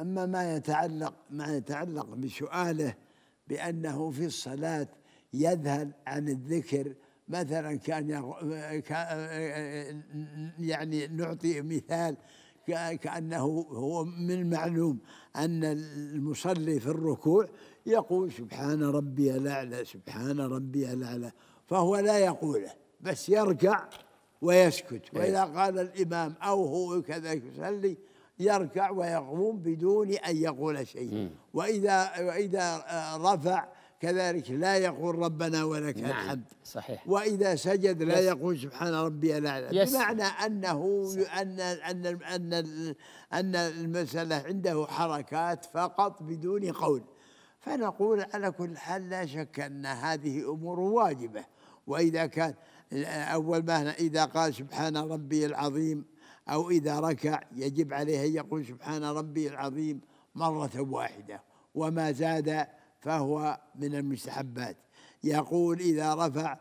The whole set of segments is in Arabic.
أما ما يتعلق ما يتعلق بسؤاله بأنه في الصلاة يذهل عن الذكر مثلا كان يعني نعطي مثال كأنه هو من المعلوم أن المصلي في الركوع يقول سبحان ربي الأعلى سبحان ربي الأعلى فهو لا يقوله بس يركع ويسكت إيه. وإذا قال الإمام أو هو كذا يصلي يركع ويقوم بدون أن يقول شيء وإذا وإذا آه، رفع كذلك لا يقول ربنا ولك نعم الحمد صحيح واذا سجد لا يقول سبحان ربي الاعلى بمعنى انه ان ان ان ان المساله عنده حركات فقط بدون قول فنقول على كل حال لا شك ان هذه امور واجبه واذا كان اول ما اذا قال سبحان ربي العظيم أو إذا ركع يجب عليه أن يقول سبحان ربي العظيم مرة واحدة وما زاد فهو من المستحبات يقول إذا رفع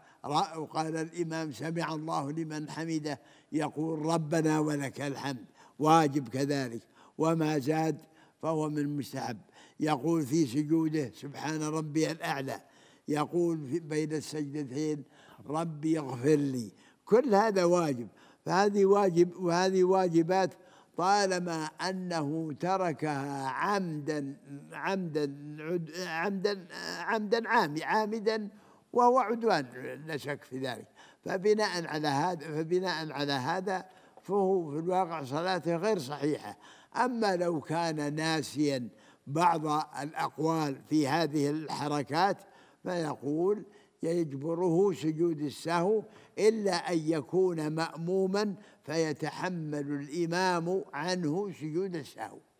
قال الإمام سمع الله لمن حمده يقول ربنا ولك الحمد واجب كذلك وما زاد فهو من المستحب يقول في سجوده سبحان ربي الأعلى يقول بين السجدتين ربي اغفر لي كل هذا واجب فهذه واجب وهذه واجبات طالما انه تركها عمدا عمدا عمدا عمدا عام عامدا وهو عدوان لا شك في ذلك فبناء على هذا فبناء على هذا فهو في الواقع صلاته غير صحيحه اما لو كان ناسيا بعض الاقوال في هذه الحركات فيقول يجبره سجود السهو إلا أن يكون مأموما فيتحمل الإمام عنه سجود السهو